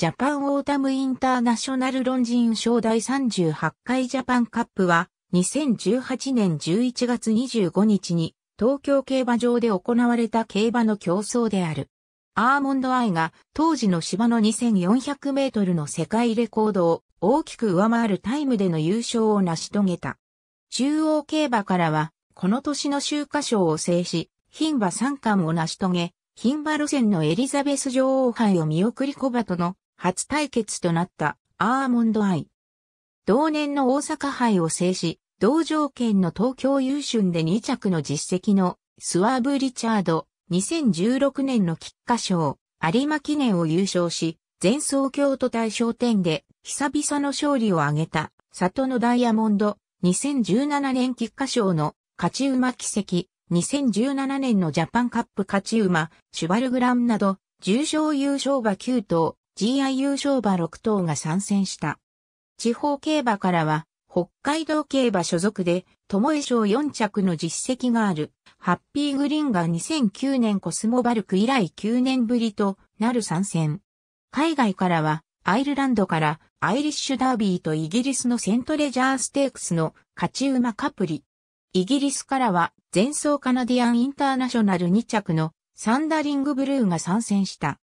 ジャパンオータムインターナショナル論人賞第38回ジャパンカップは2018年11月25日に東京競馬場で行われた競馬の競争である。アーモンドアイが当時の芝の2400メートルの世界レコードを大きく上回るタイムでの優勝を成し遂げた。中央競馬からはこの年の秋華賞を制し、牝馬3冠を成し遂げ、牝馬路線のエリザベス女王杯を見送り小との初対決となったアーモンドアイ。同年の大阪杯を制し、同条件の東京優春で2着の実績のスワーブ・リチャード、2016年の菊花賞、有馬記念を優勝し、前総京都大賞典で久々の勝利を挙げた、里のダイヤモンド、2017年菊花賞の勝ち馬奇跡、2017年のジャパンカップ勝ち馬、シュバルグランなど、重賞優勝馬9頭、GI 優勝馬6頭が参戦した。地方競馬からは、北海道競馬所属で、友江賞4着の実績がある、ハッピーグリーンが2009年コスモバルク以来9年ぶりとなる参戦。海外からは、アイルランドからアイリッシュダービーとイギリスのセントレジャーステークスの勝ち馬カプリ。イギリスからは前走カナディアンインターナショナル2着のサンダリングブルーが参戦した。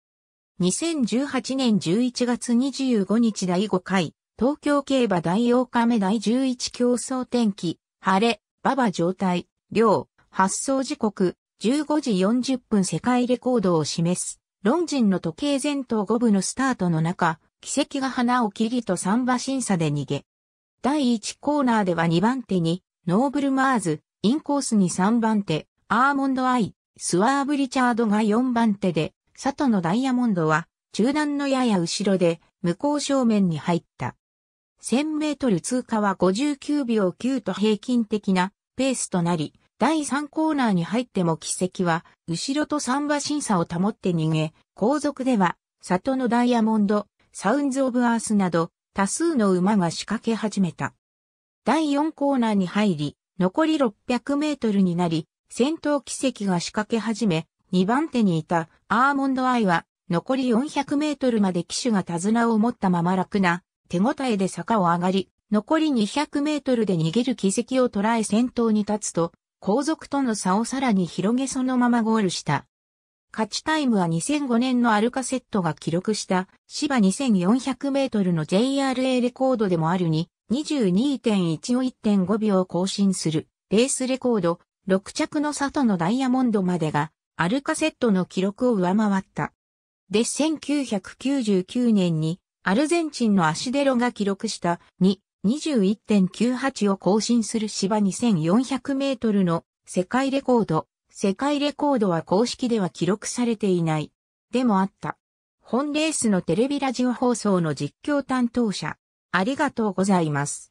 2018年11月25日第5回、東京競馬第8日目第11競争天気、晴れ、馬場状態、量、発送時刻、15時40分世界レコードを示す。論人の時計前頭5部のスタートの中、奇跡が花を切りと3馬審査で逃げ。第1コーナーでは2番手に、ノーブルマーズ、インコースに3番手、アーモンドアイ、スワーブリチャードが4番手で、佐のダイヤモンドは、中段のやや後ろで、向こう正面に入った。1000メートル通過は59秒9と平均的なペースとなり、第3コーナーに入っても奇跡は、後ろと3馬審査を保って逃げ、後続では、里のダイヤモンド、サウンズ・オブ・アースなど、多数の馬が仕掛け始めた。第4コーナーに入り、残り600メートルになり、戦闘奇跡が仕掛け始め、2番手にいたアーモンドアイは残り400メートルまで騎手が手綱を持ったまま楽な手応えで坂を上がり、残り200メートルで逃げる奇跡を捉え先頭に立つと、後続との差をさらに広げそのままゴールした。勝ちタイムは2005年のアルカセットが記録した芝2400メートルの JRA レコードでもあるに22.1を1.5秒更新するレースレコード6着の里のダイヤモンドまでがアルカセットの記録を上回った。で1999年にアルゼンチンのアシデロが記録した2、21.98を更新する芝2400メートルの世界レコード。世界レコードは公式では記録されていない。でもあった。本レースのテレビラジオ放送の実況担当者。ありがとうございます。